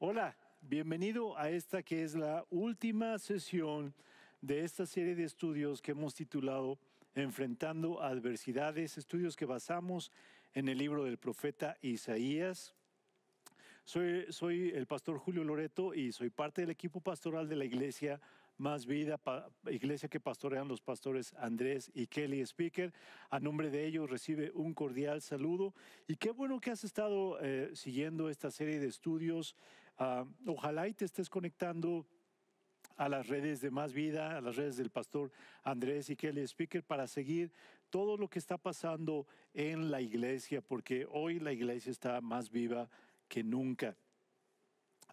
Hola, bienvenido a esta que es la última sesión de esta serie de estudios que hemos titulado Enfrentando adversidades, estudios que basamos en el libro del profeta Isaías. Soy, el pastor Julio Loreto y soy parte del equipo pastoral de la iglesia más Vida, iglesia que pastorean los pastores Andrés y Kelly Speaker. A nombre de ellos recibe un cordial saludo y qué bueno que has estado eh, siguiendo esta serie de estudios Ah, ojalá y te estés conectando a las redes de Más Vida, a las redes del pastor Andrés y Kelly Speaker para seguir todo lo que está pasando en la iglesia, porque hoy la iglesia está más viva que nunca.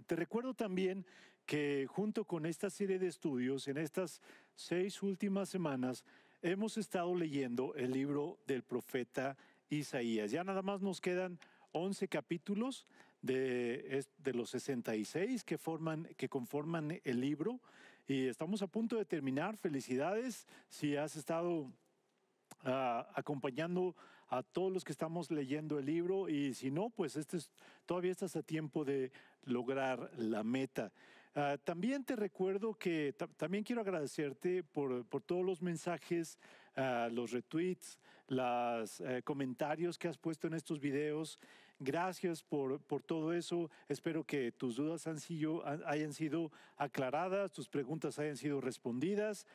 Te recuerdo también que junto con esta serie de estudios, en estas seis últimas semanas, hemos estado leyendo el libro del profeta Isaías. Ya nada más nos quedan 11 capítulos de, los 66 que, forman, que conforman el libro. Y estamos a punto de terminar. Felicidades si has estado ah, acompañando a todos los que estamos leyendo el libro y si no, pues este todavía estás a tiempo de lograr la meta. Ah, también te recuerdo que también quiero agradecerte por, todos los mensajes, ah, los retweets, los eh, comentarios que has puesto en estos videos. Gracias por, por todo eso. Espero que tus dudas han hayan sido aclaradas, tus preguntas hayan sido respondidas.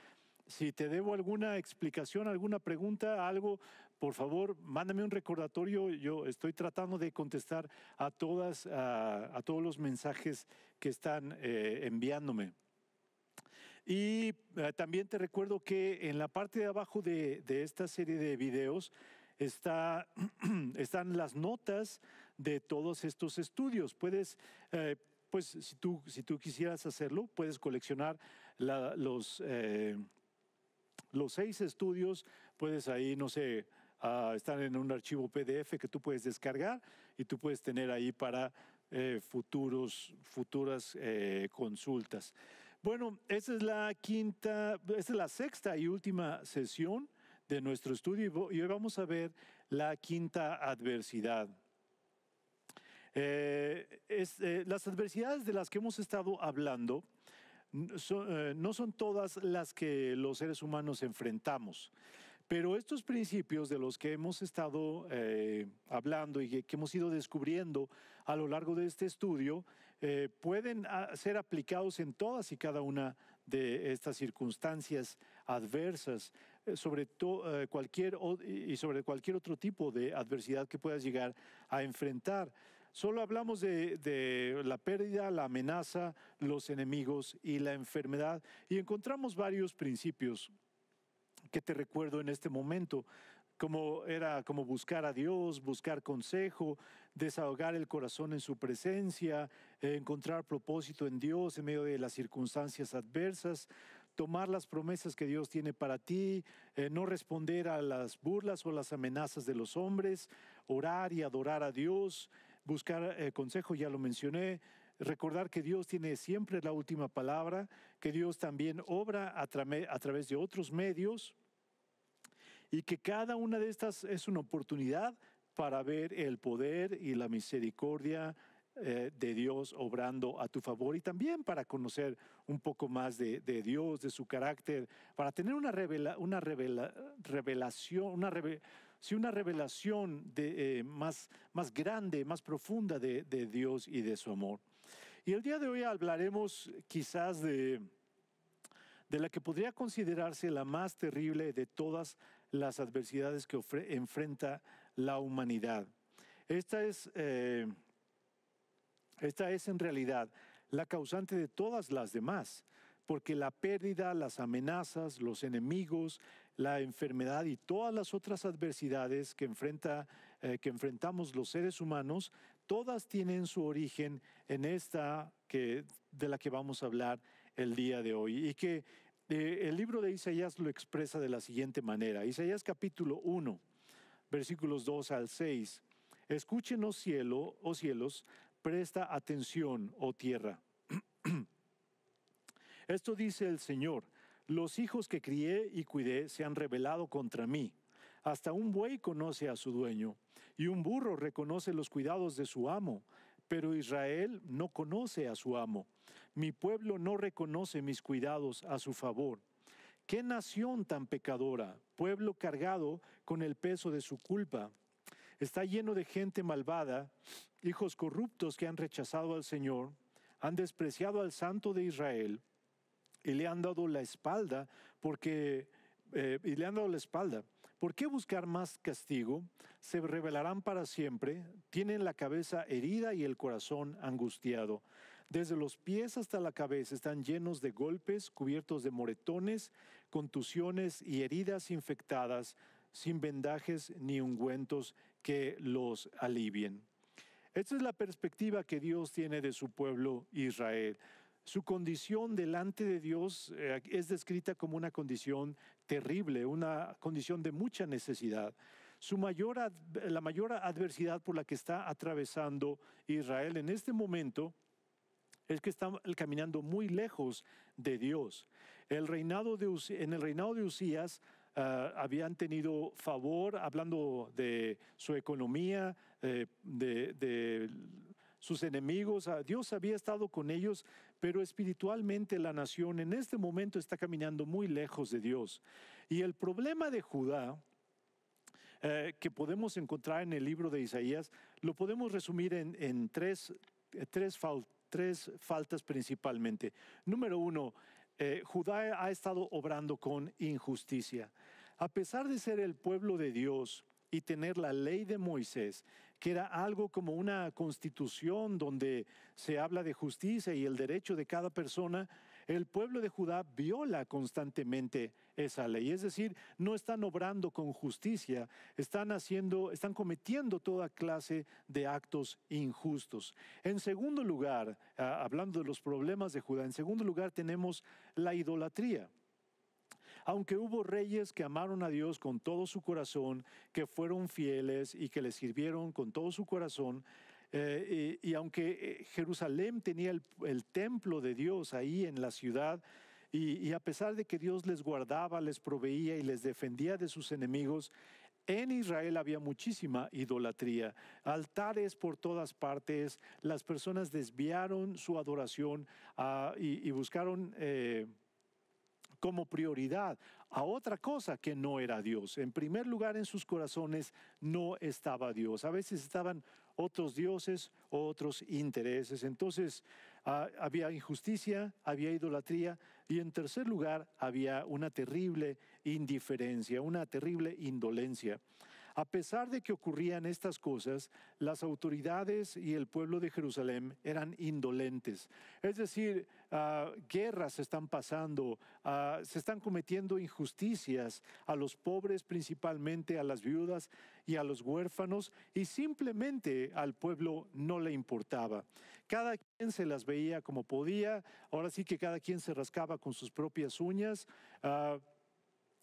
Si te debo alguna explicación, alguna pregunta, algo, por favor, mándame un recordatorio. Yo estoy tratando de contestar a, todas, a, todos los mensajes que están eh, enviándome. Y eh, también te recuerdo que en la parte de abajo de, de esta serie de videos están las notas de todos estos estudios. Puedes eh, pues si tú, si tú quisieras hacerlo, puedes coleccionar los, eh, los seis estudios, puedes ahí, no sé, ah, están en un archivo PDF que tú puedes descargar y tú puedes tener ahí para eh, futuros, futuras consultas. Bueno, esa es la quinta, esta es la sexta y última sesión de nuestro estudio y hoy vamos a ver la quinta adversidad. Eh, eh, las adversidades de las que hemos estado hablando eh, no son todas las que los seres humanos enfrentamos, pero estos principios de los que hemos estado hablando y que hemos ido descubriendo a lo largo de este estudio pueden ah, ser aplicados en todas y cada una de estas circunstancias adversas eh, sobre eh, cualquier, y sobre cualquier otro tipo de adversidad que puedas llegar a enfrentar. Solo hablamos de, de, la pérdida, la amenaza, los enemigos y la enfermedad y encontramos varios principios que te recuerdo en este momento como era como buscar a Dios, buscar consejo, desahogar el corazón en su presencia, encontrar propósito en Dios en medio de las circunstancias adversas, tomar las promesas que Dios tiene para ti, eh, no responder a las burlas o las amenazas de los hombres, orar y adorar a Dios, buscar eh, consejo, ya lo mencioné, recordar que Dios tiene siempre la última palabra, que Dios también obra a través de otros medios y que cada una de estas es una oportunidad para ver el poder y la misericordia eh, de Dios obrando a tu favor y también para conocer un poco más de, Dios, de su carácter, para tener una, una revelación, una, una revelación de, eh, más, más grande, más profunda de, Dios y de su amor. Y el día de hoy hablaremos quizás de de la que podría considerarse la más terrible de todas las adversidades que enfrenta la humanidad. Esta es eh, esta es en realidad la causante de todas las demás, porque la pérdida, las amenazas, los enemigos, la enfermedad y todas las otras adversidades que, enfrenta, eh, que enfrentamos los seres humanos, todas tienen su origen en esta que, de la que vamos a hablar el día de hoy y que eh, el libro de Isaías lo expresa de la siguiente manera. Isaías capítulo 1, versículos 2 al 6. Escúchenos cielo, oh cielos, Presta atención, oh tierra. Esto dice el Señor, los hijos que crié y cuidé se han rebelado contra mí. Hasta un buey conoce a su dueño, y un burro reconoce los cuidados de su amo, pero Israel no conoce a su amo. Mi pueblo no reconoce mis cuidados a su favor. ¿Qué nación tan pecadora, pueblo cargado con el peso de su culpa? Está lleno de gente malvada, hijos corruptos que han rechazado al Señor, han despreciado al Santo de Israel y le han dado la espalda porque eh, y le han dado la espalda. ¿Por qué buscar más castigo? Se revelarán para siempre, tienen la cabeza herida y el corazón angustiado. Desde los pies hasta la cabeza están llenos de golpes, cubiertos de moretones, contusiones y heridas infectadas, sin vendajes ni ungüentos que los alivien. Esta es la perspectiva que Dios tiene de su pueblo Israel. Su condición delante de Dios eh, es descrita como una condición terrible, una condición de mucha necesidad. Su mayor, la mayor adversidad por la que está atravesando Israel en este momento es que está caminando muy lejos de Dios. El reinado de, en el reinado de Usías, eh, habían tenido favor, hablando de su economía, eh, de, sus enemigos, ah, Dios había estado con ellos, pero espiritualmente la nación en este momento está caminando muy lejos de Dios. Y el problema de Judá, eh, que podemos encontrar en el libro de Isaías, lo podemos resumir en, tres, tres faltas principalmente. Número uno, eh, Judá ha estado obrando con injusticia. A pesar de ser el pueblo de Dios y tener la ley de Moisés, que era algo como una constitución donde se habla de justicia y el derecho de cada persona, el pueblo de Judá viola constantemente esa ley. Es decir, no están obrando con justicia, están haciendo, están cometiendo toda clase de actos injustos. En segundo lugar, ah, hablando de los problemas de Judá, en segundo lugar tenemos la idolatría. Aunque hubo reyes que amaron a Dios con todo su corazón, que fueron fieles y que le sirvieron con todo su corazón, eh, y, aunque eh, Jerusalén tenía el templo de Dios ahí en la ciudad, y, a pesar de que Dios les guardaba, les proveía y les defendía de sus enemigos, en Israel había muchísima idolatría, altares por todas partes, las personas desviaron su adoración ah, y, buscaron eh, como prioridad a otra cosa que no era Dios. En primer lugar, en sus corazones no estaba Dios. A veces estaban otros dioses, otros intereses. Entonces ah, había injusticia, había idolatría, y en tercer lugar, había una terrible indiferencia, una terrible indolencia. A pesar de que ocurrían estas cosas, las autoridades y el pueblo de Jerusalén eran indolentes. Es decir, ah, guerras se están pasando, ah, se están cometiendo injusticias a los pobres, principalmente a las viudas y a los huérfanos, y simplemente al pueblo no le importaba. Cada quien se las veía como podía, ahora sí que cada quien se rascaba con sus propias uñas. Ah,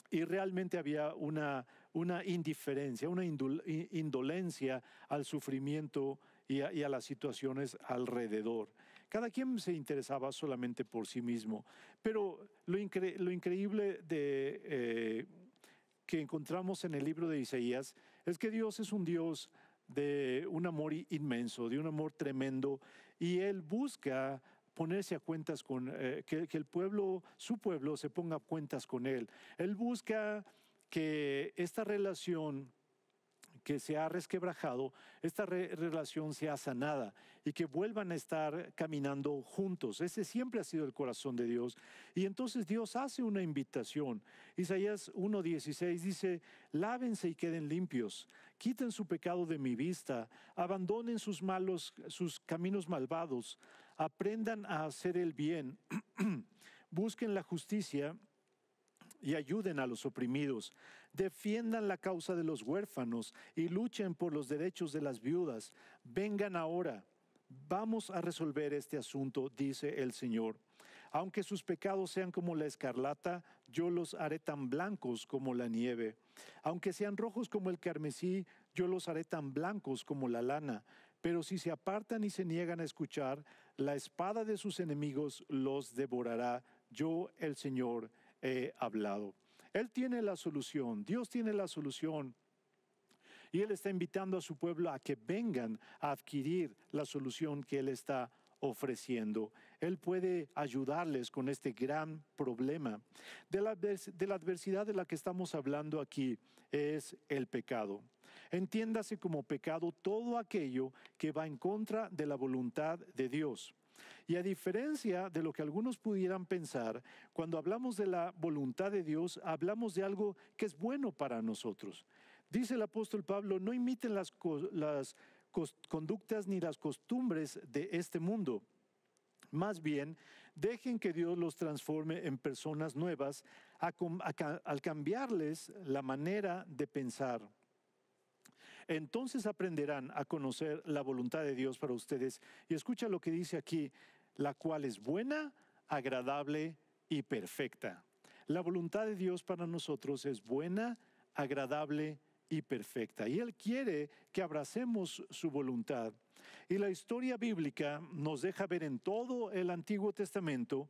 y realmente había una, una indiferencia, una indolencia al sufrimiento y a, las situaciones alrededor. Cada quien se interesaba solamente por sí mismo, pero lo, increíble eh, que encontramos en el libro de Isaías es que Dios es un Dios de un amor inmenso, de un amor tremendo, y Él busca ponerse a cuentas con, eh, que, que, el pueblo, su pueblo, se ponga a cuentas con Él. Él busca que esta relación que se ha resquebrajado, esta relación sea sanada y que vuelvan a estar caminando juntos. Ese siempre ha sido el corazón de Dios. Y entonces Dios hace una invitación. Isaías 1.16 dice, lávense y queden limpios, quiten su pecado de mi vista, abandonen sus malos, sus caminos malvados, aprendan a hacer el bien, busquen la justicia y ayuden a los oprimidos, defiendan la causa de los huérfanos y luchen por los derechos de las viudas. Vengan ahora, vamos a resolver este asunto, dice el Señor. Aunque sus pecados sean como la escarlata, yo los haré tan blancos como la nieve. Aunque sean rojos como el carmesí, yo los haré tan blancos como la lana. Pero si se apartan y se niegan a escuchar, la espada de sus enemigos los devorará. Yo, el Señor, He hablado. Él tiene la solución, Dios tiene la solución. Y Él está invitando a su pueblo a que vengan a adquirir la solución que Él está ofreciendo. Él puede ayudarles con este gran problema. De de la, adversidad de la que estamos hablando aquí es el pecado. Entiéndase como pecado todo aquello que va en contra de la voluntad de Dios. Y a diferencia de lo que algunos pudieran pensar, cuando hablamos de la voluntad de Dios, hablamos de algo que es bueno para nosotros. Dice el apóstol Pablo, no imiten las, conductas ni las costumbres de este mundo. Más bien, dejen que Dios los transforme en personas nuevas al cambiarles la manera de pensar. Entonces aprenderán a conocer la voluntad de Dios para ustedes. Y escucha lo que dice aquí, la cual es buena, agradable y perfecta. La voluntad de Dios para nosotros es buena, agradable y perfecta. Y Él quiere que abracemos su voluntad. Y la historia bíblica nos deja ver en todo el Antiguo Testamento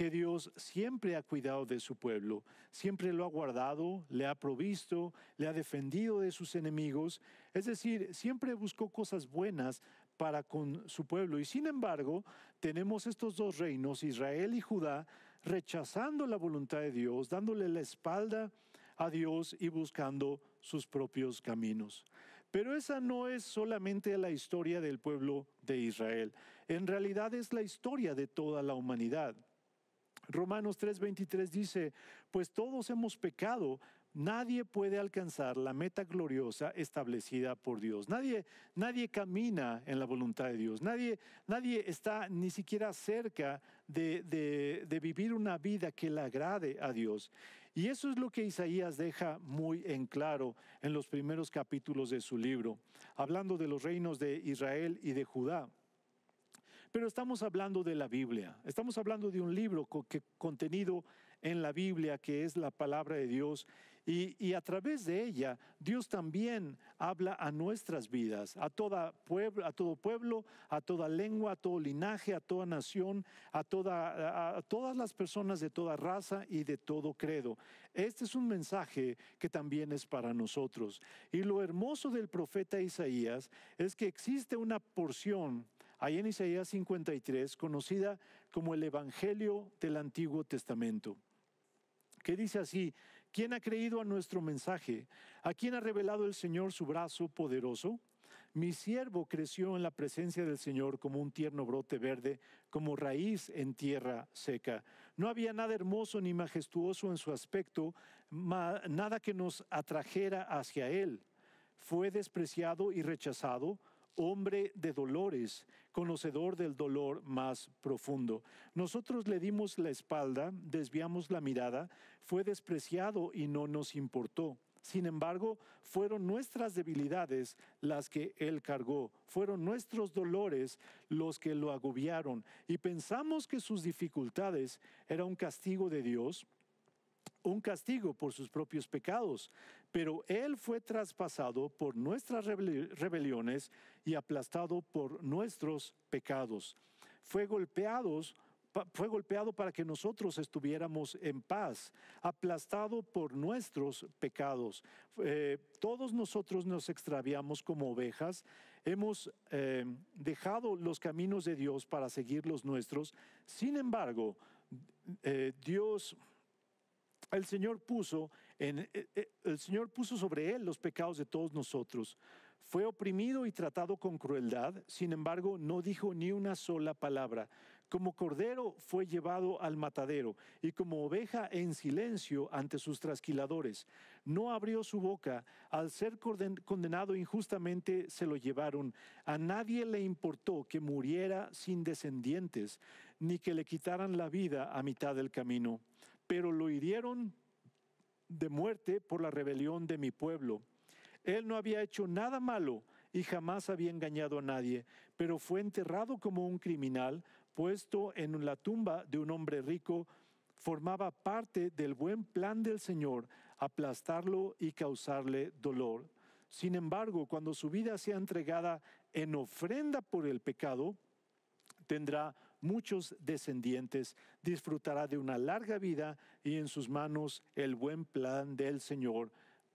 que Dios siempre ha cuidado de su pueblo, siempre lo ha guardado, le ha provisto, le ha defendido de sus enemigos, es decir, siempre buscó cosas buenas para con su pueblo. Y sin embargo, tenemos estos dos reinos, Israel y Judá, rechazando la voluntad de Dios, dándole la espalda a Dios y buscando sus propios caminos. Pero esa no es solamente la historia del pueblo de Israel, en realidad es la historia de toda la humanidad. Romanos 3:23 dice, pues todos hemos pecado, nadie puede alcanzar la meta gloriosa establecida por Dios. Nadie, nadie camina en la voluntad de Dios, nadie, nadie está ni siquiera cerca de, de vivir una vida que le agrade a Dios. Y eso es lo que Isaías deja muy en claro en los primeros capítulos de su libro, hablando de los reinos de Israel y de Judá. Pero estamos hablando de la Biblia, estamos hablando de un libro que, contenido en la Biblia, que es la palabra de Dios, y, a través de ella Dios también habla a nuestras vidas, a, pueblo, a todo pueblo, a toda lengua, a todo linaje, a toda nación, a, a todas las personas de toda raza y de todo credo. Este es un mensaje que también es para nosotros. Y lo hermoso del profeta Isaías es que existe una porción ahí en Isaías 53, conocida como el Evangelio del Antiguo Testamento que dice así, ¿quién ha creído a nuestro mensaje? ¿A quién ha revelado el Señor su brazo poderoso? Mi siervo creció en la presencia del Señor como un tierno brote verde, como raíz en tierra seca. No había nada hermoso ni majestuoso en su aspecto, nada que nos atrajera hacia él. Fue despreciado y rechazado, hombre de dolores, conocedor del dolor más profundo. Nosotros le dimos la espalda, desviamos la mirada, fue despreciado y no nos importó. Sin embargo, fueron nuestras debilidades las que Él cargó, fueron nuestros dolores los que lo agobiaron y pensamos que sus dificultades era un castigo de Dios un castigo por sus propios pecados, pero Él fue traspasado por nuestras rebeliones y aplastado por nuestros pecados. Fue golpeados fue golpeado para que nosotros estuviéramos en paz, aplastado por nuestros pecados. Eh, todos nosotros nos extraviamos como ovejas, hemos eh, dejado los caminos de Dios para seguir los nuestros. Sin embargo, eh, Dios el Señor puso, eh, eh, el Señor puso sobre él los pecados de todos nosotros. Fue oprimido y tratado con crueldad, sin embargo no dijo ni una sola palabra. Como cordero fue llevado al matadero y como oveja en silencio ante sus trasquiladores. No abrió su boca, al ser condenado injustamente se lo llevaron. A nadie le importó que muriera sin descendientes, ni que le quitaran la vida a mitad del camino pero lo hirieron de muerte por la rebelión de mi pueblo. Él no había hecho nada malo y jamás había engañado a nadie, pero fue enterrado como un criminal, puesto en la tumba de un hombre rico, formaba parte del buen plan del Señor, aplastarlo y causarle dolor. Sin embargo, cuando su vida sea entregada en ofrenda por el pecado, tendrá muchos descendientes, disfrutará de una larga vida y en sus manos el buen plan del Señor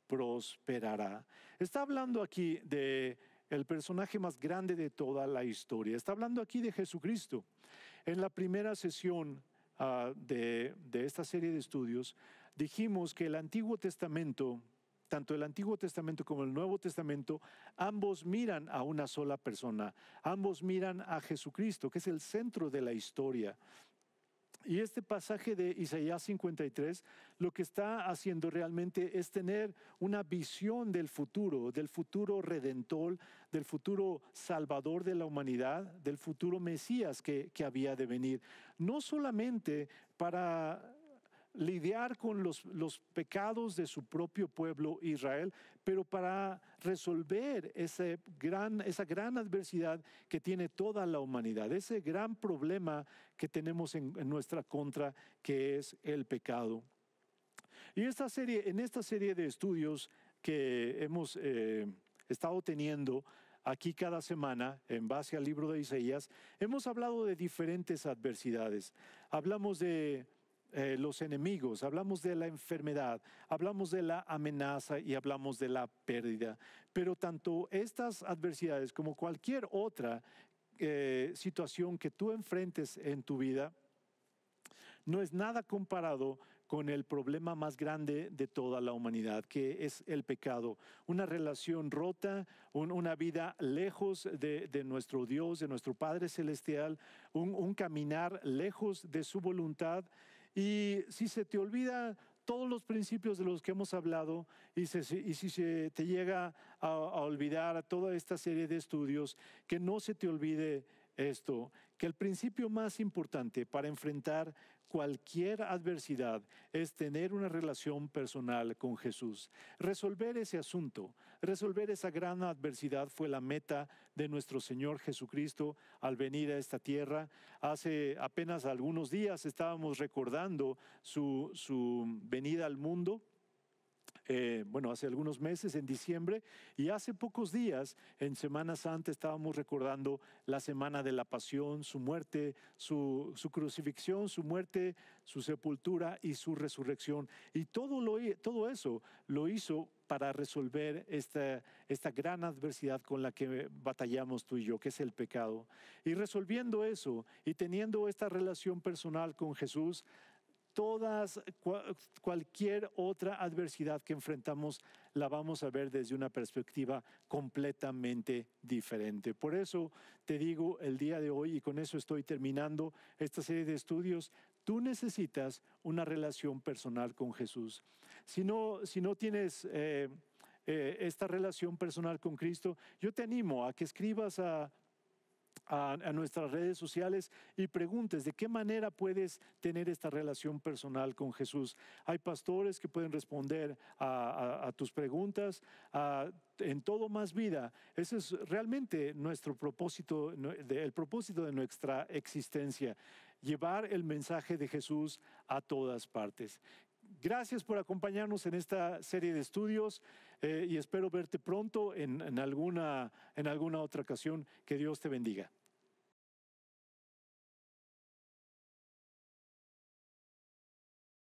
prosperará. Está hablando aquí de el personaje más grande de toda la historia. Está hablando aquí de Jesucristo. En la primera sesión ah, de, de esta serie de estudios dijimos que el Antiguo Testamento tanto el Antiguo Testamento como el Nuevo Testamento, ambos miran a una sola persona, ambos miran a Jesucristo, que es el centro de la historia. Y este pasaje de Isaías 53 lo que está haciendo realmente es tener una visión del futuro, del futuro redentor, del futuro salvador de la humanidad, del futuro Mesías que, había de venir. No solamente para lidiar con los, pecados de su propio pueblo Israel, pero para resolver ese gran, esa gran adversidad que tiene toda la humanidad, ese gran problema que tenemos en, nuestra contra, que es el pecado. Y esta serie, en esta serie de estudios que hemos eh, estado teniendo, aquí cada semana, en base al libro de Isaías, hemos hablado de diferentes adversidades. Hablamos de eh, los enemigos, hablamos de la enfermedad, hablamos de la amenaza y hablamos de la pérdida. Pero tanto estas adversidades como cualquier otra eh, situación que tú enfrentes en tu vida, no es nada comparado con el problema más grande de toda la humanidad, que es el pecado. Una relación rota, una vida lejos de, nuestro Dios, de nuestro Padre Celestial, un, un caminar lejos de su voluntad y si se te olvida todos los principios de los que hemos hablado y, si se te llega a, olvidar toda esta serie de estudios, que no se te olvide esto, que el principio más importante para enfrentar cualquier adversidad es tener una relación personal con Jesús. Resolver ese asunto, resolver esa gran adversidad fue la meta de nuestro Señor Jesucristo al venir a esta tierra. Hace apenas algunos días estábamos recordando su, venida al mundo eh, bueno, hace algunos meses, en diciembre, y hace pocos días, en Semana Santa, estábamos recordando la Semana de la Pasión, su muerte, su, crucifixión, su muerte, su sepultura y su resurrección. Y todo, lo, todo eso lo hizo para resolver esta, gran adversidad con la que batallamos tú y yo, que es el pecado. Y resolviendo eso y teniendo esta relación personal con Jesús, todas, cualquier otra adversidad que enfrentamos la vamos a ver desde una perspectiva completamente diferente. Por eso te digo el día de hoy, y con eso estoy terminando esta serie de estudios, tú necesitas una relación personal con Jesús. Si no, si no tienes... Eh, eh, esta relación personal con Cristo, yo te animo a que escribas a a, nuestras redes sociales y preguntes de qué manera puedes tener esta relación personal con Jesús. Hay pastores que pueden responder a, tus preguntas. en todo más vida. Ese es realmente nuestro propósito, el propósito de nuestra existencia, llevar el mensaje de Jesús a todas partes. Gracias por acompañarnos en esta serie de estudios. Eh, y espero verte pronto en, alguna, en alguna otra ocasión. Que Dios te bendiga.